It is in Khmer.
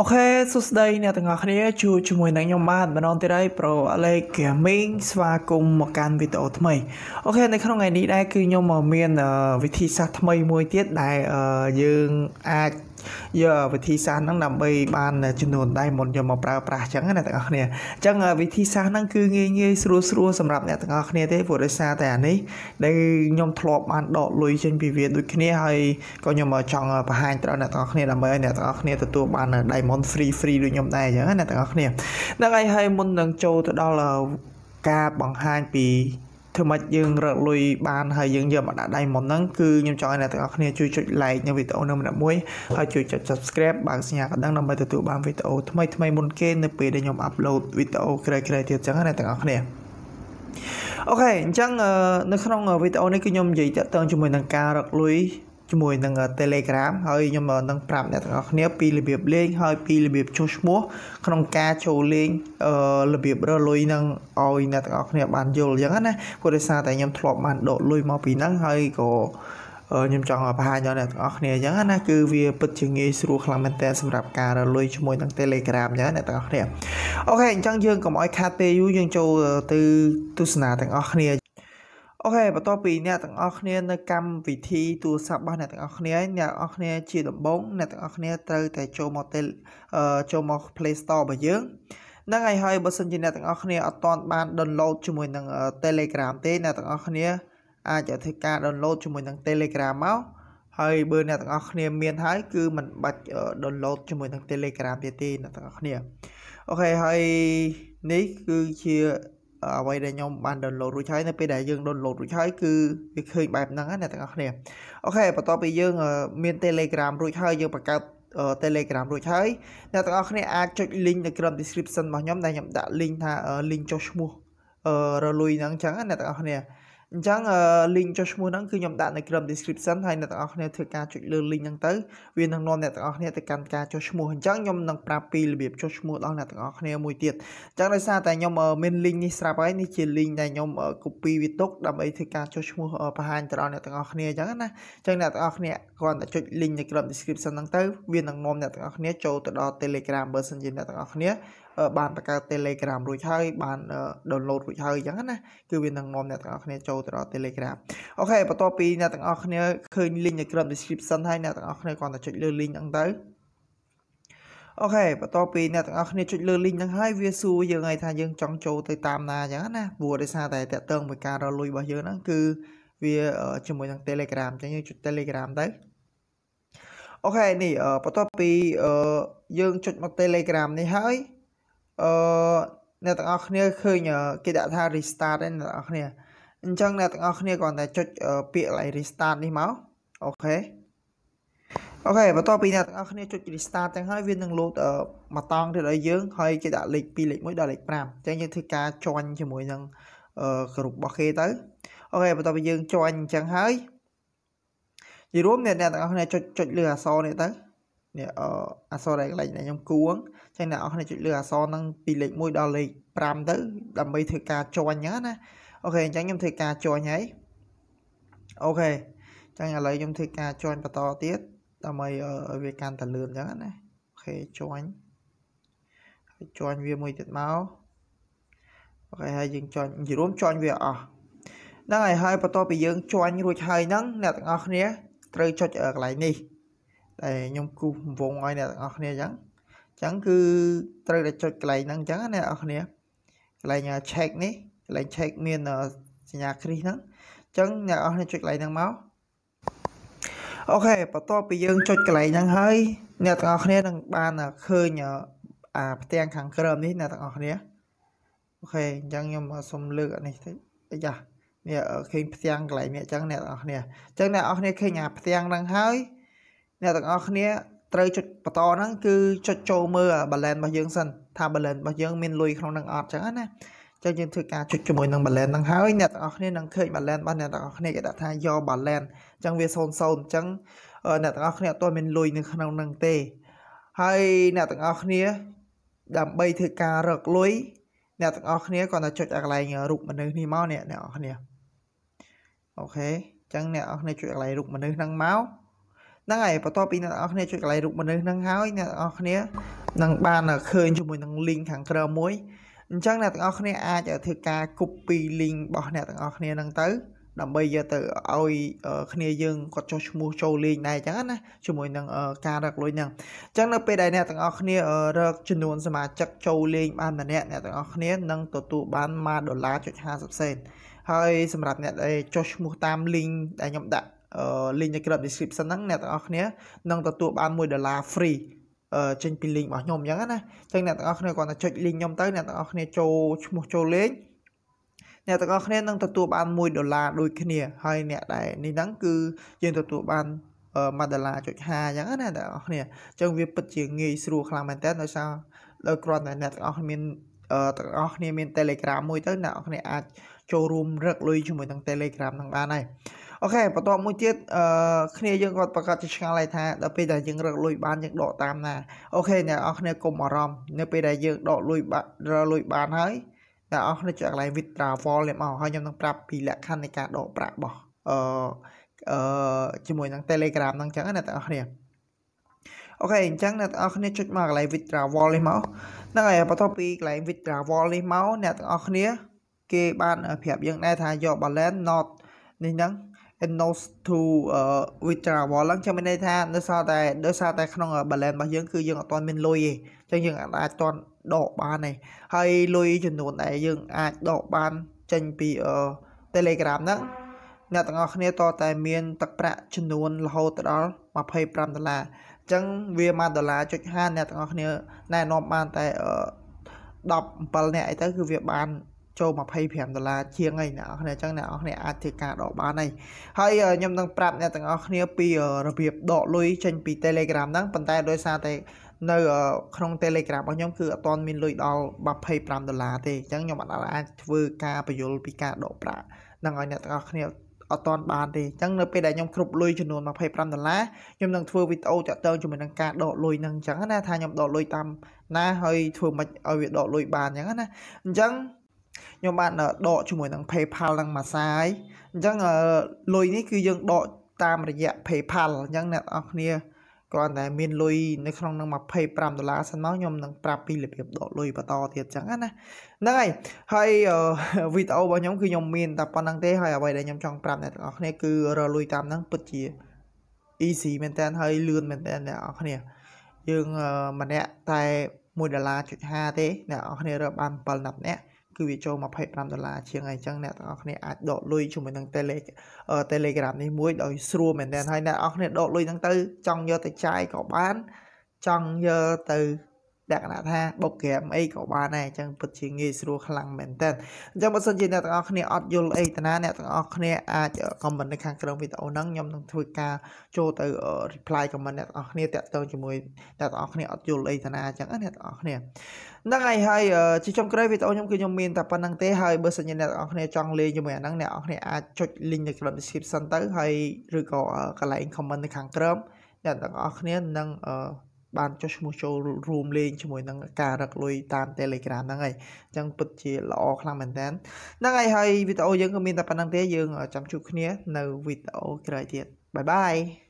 អូខេសួស្តីអ្នកទាំងអស់គ្នា ជួបជាមួយនឹងខ្ញុំបាទម្ដងទៀតហើយ Pro Alex Gaming ស្វាគមន៍មកកាន់វីដេអូថ្មីអូខេនៅក្នុងថ្ងៃនេះដែរគឺខ្ញុំមាន វិធីសាស្ត្រថ្មីមួយទៀតដែលយើងអាចយកវិធីសាស្ត្រហ្នឹងដើម្បីបានចំនួនដៃមុនយកមកប្រើប្រាស់អញ្ចឹងណាទាំងអស់គ្នាអញ្ចឹងវិធីសាស្ត្រហ្នឹងគឺងាយងាយស្រួលស្រួលសម្រាប់អ្នកទាំងអស់គ្នាទេព្រោះដោយសារតែអានេះដែលខ្ញុំធ្លាប់បានដកលុយចេញពីវាដូចគ្នាហើយក៏ខ្ញុំចង់បង្ហាញត្រូវអ្នកទាំងអស់គ្នាដើម្បីឲ្យអ្នកទាំងអស់គ្នាទទួលបានដៃ Pokemon free free ដូចខ្ញុំដែរអញ្ចឹងណាទាំងអស់គ្នាហ្នឹងហើយហើយមុននឹងចូលទៅដល់ការបង្ហាញពីធ្វើម៉េចយើងរកលុយបានហើយយើងយកមកដាក់ Diamond ហ្នឹងគឺខ្ញុំចង់ឲ្យអ្នកទាំងអស់គ្នាជួយចុច like នៅវីដេអូនេះម្នាក់មួយហើយជួយចុច subscribe បើកសញ្ញាកណ្ដឹងដើម្បីទទួលបានវីដេអូថ្មីថ្មីមុនគេនៅពេលដែលខ្ញុំ upload វីដេអូក្រោយៗទៀតអញ្ចឹងណាទាំងអស់គ្នាអូខេអញ្ចឹងនៅក្នុងវីដេអូនេះគឺខ្ញុំនិយាយតាក់ទងជាមួយនឹងការរកលុយជាមួយនឹង Telegram ហើយខ្ញុំនឹងប្រាប់អ្នកទាំងអស់គ្នា ពីរបៀបលេង ហើយពីរបៀបចុះឈ្មោះក្នុងការចូលលេងរបៀបរលុយនឹងឲ្យអ្នកទាំងអស់គ្នាបានយល់អញ្ចឹងណាព្រោះដោយសារតែខ្ញុំធ្លាប់បានដកលុយមកពីហ្នឹងហើយក៏ខ្ញុំចង់បង្ហាញដល់អ្នកទាំងអស់គ្នាអញ្ចឹងណាគឺវាពិតជាងាយស្រួលខ្លាំងមែនតើសម្រាប់ការរលុយជាមួយនឹង Telegram អញ្ចឹងអ្នកទាំងអស់គ្នាអូខេអញ្ចឹងយើងកុំឲ្យខាតពេលយូរយើងចូលទៅទស្សនាទាំងអស់គ្នាអូខេបន្តពីអ្នកទាំងអស់គ្នានៅកម្មវិធីទូរស័ព្ទរបស់អ្នកទាំងអស់គ្នាអ្នកទាំងអស់គ្នាជាដំបូងអ្នកទាំងអស់គ្នាត្រូវតែចូលមកទេចូលមក Play Store របស់យើងហ្នឹងហើយហើយបើសិនជាអ្នកទាំងអស់គ្នាអត់ទាន់បាន download ជាមួយនឹង Telegram ទេអ្នកទាំងអស់គ្នាអាចធ្វើការ download ជាមួយនឹង Telegram មកហើយបើអ្នកទាំងអស់គ្នា មានហើយគឺមិនបាច់ download ជាមួយនឹង Telegram ទៀតទេអ្នកទាំងអស់គ្នាអូខេហើយនេះគឺជាអ្វីដែលខ្ញុំបាន download រួចហើយនៅពេលដែលយើង download រួចហើយគឺវាឃើញបែបហ្នឹងណាអ្នកទាំងអស់គ្នាអូខេបន្ទាប់ពីយើង មាន Telegram រួចហើយយើងបង្កើត Telegram រួចហើយអ្នកទាំងអស់គ្នាអាចចុច link នៅក្រោម description របស់ខ្ញុំដែលខ្ញុំដាក់ link ថា link ចុះឈ្មោះ រលុយហ្នឹងអញ្ចឹងណាអ្នកទាំងអស់គ្នាអញ្ចឹង link ចុះឈ្មោះហ្នឹងគឺខ្ញុំដាក់នៅក្រោម description ហើយអ្នកទាំងអស់គ្នាធ្វើការចុចលើ link ហ្នឹងទៅ វានឹងនាំអ្នកទាំងអស់គ្នាទៅកាន់ការចុះឈ្មោះអញ្ចឹងខ្ញុំនឹងប្រាប់ពីរបៀបចុះឈ្មោះដល់អ្នកទាំងអស់គ្នាមួយទៀតអញ្ចឹងដោយសារតែខ្ញុំមាន link នេះស្រាប់ហើយនេះជា link ដែលខ្ញុំ copy វាទុកដើម្បីធ្វើការចុះឈ្មោះបង្ហាញទៅដល់អ្នកទាំងអស់គ្នាអញ្ចឹងណាអញ្ចឹងអ្នកទាំងអស់គ្នាគ្រាន់តែចុច link នៅក្រោម description ហ្នឹងទៅវានឹងនាំអ្នកទាំងអស់គ្នាចូលទៅដល់ Telegram Messenger អ្នកទាំងអស់គ្នាបានបង្កើត Telegram រួចហើយបាន download រួចហើយអញ្ចឹងណាគឺវានឹងនាំអ្នកទាំងអស់គ្នាចូលទៅដល់ Telegram អូខេបន្ទាប់ពីអ្នកទាំងអស់គ្នាឃើញ link នៅក្រោម description ហើយអ្នកទាំងអស់គ្នាគ្រាន់តែចុចលើ link ហ្នឹងទៅអូខេបន្ទាប់ពីអ្នកទាំងអស់គ្នាចុចលើ link ហ្នឹងហើយវាសួរយើងឲ្យថាយើង ចង់ចូលទៅតាមណាអញ្ចឹងណាព្រោះដោយសារតែតាក់ទងមួយការរលួយរបស់យើងហ្នឹងគឺវាជាមួយនឹង Telegram អញ្ចឹងយើងចុច Telegram ទៅអូខេនេះបន្ទាប់ពីយើងចុចមក Telegram នេះហើយអឺអ្នកទាំងអស់គ្នាឃើញគេដាក់ថា restart ឯងអ្នកទាំងអស់គ្នាអញ្ចឹងអ្នកទាំងអស់គ្នាគ្រាន់តែចុចពាក្យ restart នេះមកអូខេអូខេបន្ទាប់ពីអ្នកទាំងអស់គ្នាចុច restart ទាំងហើយវានឹងលោតមកតង់ទៅដល់យើងហើយគេដាក់លេខ2លេខ1ដល់លេខ5អញ្ចឹងយើងធ្វើការជន់ជាមួយនឹងក្រុមរបស់គេទៅអូខេបន្ទាប់ពីយើងជន់អញ្ចឹងហើយជារួមអ្នកទាំងអស់គ្នាចុចចុចលើអក្សរនេះទៅនេះអអក្សរឯកលេខដែលខ្ញុំគួងអញ្ចឹងអ្នកអស់គ្នាជួយលើអក្សរហ្នឹងពីលេខ1ដល់លេខ5ទៅដើម្បីធ្វើការជួញហ្នឹងណាអូខេអញ្ចឹងខ្ញុំធ្វើការជួញហើយអូខេអញ្ចឹងឥឡូវខ្ញុំធ្វើការជួញបន្តទៀតដើម្បីឲ្យវាកាន់តែលឿនអញ្ចឹងណាអូខេជួញហើយជួញវាមួយទៀតមកអូខេហើយយើងជួញនិយាយរួមជួញវាអស់ហ្នឹងហើយហើយបន្ទាប់ពីយើងជួញរួចហើយហ្នឹងអ្នកទាំងអស់គ្នាត្រូវចុចកន្លែងនេះដែលខ្ញុំគូសវងឲ្យអ្នកទាំងអស់គ្នាអញ្ចឹងអញ្ចឹងគឺត្រូវតែចុចកន្លែងហ្នឹងអញ្ចឹងណាអ្នកទាំងអស់គ្នាកន្លែង check នេះកន្លែង check មានសញ្ញាគ្រីសហ្នឹងអញ្ចឹងអ្នកទាំងអស់គ្នាចុចកន្លែងហ្នឹងមកអូខេបន្ទាប់ពីយើងចុចកន្លែងហ្នឹងហើយអ្នកទាំងអស់គ្នានឹងបានឃើញអាផ្ទាំងខាងក្រោមនេះអ្នកទាំងអស់គ្នាអូខេអញ្ចឹងខ្ញុំសូមលើកអានេះតិចអាយ៉ានេះឃើញផ្ទាំងកន្លែងនេះអញ្ចឹងអ្នកទាំងអស់គ្នាអញ្ចឹងអ្នកទាំងអស់គ្នាឃើញអាផ្ទាំងហ្នឹងហើយអ្នកទាំងអស់គ្នាត្រូវចុចបន្តហ្នឹងគឺចុចចូលមើល balance របស់យើងសិនថា balance របស់យើងមានលុយក្នុងនឹងអត់ចឹងណាចឹងយើងធ្វើការចុចជាមួយនឹង balance ហ្នឹងហើយអ្នកទាំងអស់គ្នានឹងឃើញ balance របស់អ្នកទាំងអស់គ្នាគេដាក់ថា your balance អញ្ចឹងវា00អញ្ចឹងអ្នកទាំងអស់គ្នាអត់ទាន់មានលុយនៅក្នុងហ្នឹងទេ ហើយអ្នកទាំងអស់គ្នាដើម្បីធ្វើការរកលុយអ្នកទាំងអស់គ្នាគាត់តែចុចអាកន្លែងរូបមនុស្សនេះមកអ្នកអ្នកទាំងអស់គ្នាអូខេអញ្ចឹងអ្នកទាំងអស់គ្នាចុចអាកន្លែងរូបមនុស្សហ្នឹងមកហ្នឹងហើយបន្ទាប់ពីអ្នកនរគ្នាជួយកន្លែងរូបមនុស្សហ្នឹងហើយអ្នកនរគ្នានឹងបានឃើញជាមួយនឹង link ខាងក្រៅមួយអញ្ចឹងអ្នកទាំងអស់គ្នាអាចធ្វើការ copy link របស់អ្នកទាំងអស់គ្នាហ្នឹងទៅដើម្បីយកទៅឲ្យគ្នាយើងគាត់ចុះឈ្មោះចូលលេងដែរអញ្ចឹងណាជាមួយនឹងការរកលុយហ្នឹងអញ្ចឹងនៅពេលដែលអ្នកទាំងអស់គ្នារកចំនួនសមាជិកចូលលេងបានម្នាក់អ្នកទាំងអស់គ្នានឹងទទួលបាន1ដុល្លារ .50 សេនហើយសម្រាប់អ្នកដែលចុះឈ្មោះតាម link ដែលខ្ញុំដាក់ link នៅក្រោម description ហ្នឹងអ្នកទាំងអស់គ្នានឹងទទួលបាន1ដុល្លារ free ចេញពី link របស់ខ្ញុំអញ្ចឹងណាអញ្ចឹងអ្នកទាំងអស់គ្នាគាត់តែចុច link ខ្ញុំទៅអ្នកទាំងអស់គ្នាចូលឈ្មោះចូលលេខអ្នកទាំងអស់គ្នានឹងទទួលបាន1ដុល្លារដូចគ្នាហើយអ្នកដែលនេះហ្នឹងគឺយើងទទួលបាន1ដុល្លារចុច5អញ្ចឹងណាអ្នកទាំងអស់គ្នាអញ្ចឹងវាពិតជាងាយស្រួលខ្លាំងមែនតើដោយសារដោយគ្រាន់តែអ្នកទាំងអស់គ្នាមានទាំងអស់គ្នាមាន Telegram មួយទៅអ្នកទាំងអស់គ្នាអាចចូលរួមរឹកលុយជាមួយនឹង Telegram ហ្នឹងបានហើយអូខេបន្ទាប់មួយទៀតអឺគ្នាយើងគាត់ប្រកាសជាឆ្ងល់ហើយថាដល់ពេលដែលយើងរកលុយបានយើងដកតាមណាអូខេអ្នកអរគ្នាកុំអារម្មណ៍នៅពេលដែលយើងដកលុយបានរកលុយបានហើយអ្នកអរគ្នាចុះកន្លែង withdrawal នេះមកហើយខ្ញុំនឹងប្រាប់ពីលក្ខខណ្ឌនៃការដកប្រាក់របស់អឺអឺជាមួយនឹង Telegram ហ្នឹងអញ្ចឹងណាអ្នកអរគ្នាអូខេអញ្ចឹងអ្នកទាំងអស់គ្នាចុចមកកន្លែង withdrawal នេះមកហ្នឹងហើយបន្ទាប់ពីកន្លែង withdrawal នេះមកអ្នកទាំងអស់គ្នា គេបានប្រាប់យើងដែរថា your balance not នេះហ្នឹង nose to withdrawal ឡើងចាំមានន័យថានៅសារតែដោយសារតែក្នុង balance របស់យើងគឺយើងអត់ទាន់មានលុយទេអញ្ចឹងយើង អាចទាន់ដកបានទេហើយលុយចំនួនដែលយើងអាចដកបានចេញពី Telegram ហ្នឹងអ្នកទាំងអស់គ្នាតតែ មានទឹកប្រាក់ចំនួនរហូតដល់25ដុល្លារអញ្ចឹងវា1ដុល្លារចុច5អ្នកទាំងអស់គ្នាណែនាំបានតែ17អ្នកអីទៅ គឺវាបានចូល25ដុល្លារជាងហើយអ្នកនរគ្នាអញ្ចឹងអ្នកនរគ្នាអាចធ្វើការដកបានហើយហើយខ្ញុំនឹងប្រាប់អ្នកទាំងអស់គ្នាពីរបៀបដកលុយចេញពី Telegram ហ្នឹងប៉ុន្តែដោយសារតែនៅក្នុង Telegram របស់ខ្ញុំគឺអត់ទាន់មានលុយដល់25ដុល្លារទេអញ្ចឹងខ្ញុំអាចធ្វើការបញ្យលពីការដកប្រាក់នឹងឲ្យអ្នកទាំងអស់គ្នាអត់ទាន់បានទេអញ្ចឹងនៅពេលដែលខ្ញុំគ្រប់លុយចំនួន25ដុល្លារខ្ញុំនឹងធ្វើវីដេអូតាក់ទងជាមួយនឹងការដកលុយនឹងអញ្ចឹងណាថាខ្ញុំដកលុយតាមណាហើយធ្វើមិនឲ្យវាដកលុយបានអញ្ចឹងណាអញ្ចឹងខ្ញុំបានដកជាមួយនឹង PayPal និង Masai អញ្ចឹងលុយនេះគឺយើងដកតាមរយៈ PayPal អញ្ចឹងអ្នកនរគ្នាគ្រាន់តែមានលុយនៅក្នុងនឹង25ដុល្លារសិនមកខ្ញុំនឹងប្រាប់ពីរបៀបដកលុយបន្តទៀតចឹងណាហ្នឹងហើយហើយវីដេអូរបស់ខ្ញុំគឺខ្ញុំមានតែប៉ុណ្្នឹងទេហើយអ្វីដែលខ្ញុំចង់ប្រាប់អ្នកទាំងអស់គ្នាគឺរលុយតាមហ្នឹងពិតជា easy មែនតើហើយលឿនមែនតើអ្នកទាំងអស់គ្នាយើងម្នាក់តែ1ដុល្លារ .5 ទេអ្នកទាំងអស់គ្នារើបាន7ណាប់អ្នកគឺវាចូល25ដុល្លារជាងអីចឹងអ្នកទាំងអស់គ្នាអាចដកលុយជាមួយនឹង Telegram នេះមួយដោយស្រួលមែនទែនហើយអ្នកទាំងអស់គ្នាដកលុយហ្នឹងទៅ ចង់យកទៅចាយក៏បានចង់យកទៅលក្ខណៈថាបុកក្រាមអីក៏បានដែរអញ្ចឹងពិតជាងាយស្រួលខ្លាំងមែនតើអញ្ចឹងបើសិនជាអ្នកទាំងអស់គ្នាអត់យល់អីតាណាអ្នកទាំងអស់គ្នាអាច comment នៅខាងក្រោមវីដេអូហ្នឹងខ្ញុំនឹងធ្វើការចូលទៅ reply comment អ្នកទាំងអស់គ្នាតាក់ទងជាមួយអ្នកទាំងអស់គ្នាអត់យល់អីតាណាអញ្ចឹងអ្នកទាំងអស់គ្នាហ្នឹងហើយហើយជាចុងក្រោយវីដេអូខ្ញុំគឺខ្ញុំមានតែប៉ុណ្្នឹងទេហើយបើសិនជាអ្នកទាំងអស់គ្នាចង់លេងជាមួយអាហ្នឹងអ្នកទាំងអស់គ្នាអាចចុច link នៅក្នុង description ទៅហើយឬក៏កន្លែង comment នៅខាងក្រោមអ្នកទាំងអស់គ្នានឹងអឺបានចុះឈ្មោះចូលរួមលេងជាមួយនឹងការរឹកលុយតាម Telegram ហ្នឹងហើយអញ្ចឹងពិតជាល្អខ្លាំងមែនតើហ្នឹងហើយហើយវីដេអូយើងក៏មានតែប៉ុណ្្នឹងទេយើងចាំជួបគ្នានៅវីដេអូក្រោយទៀតបាយបាយ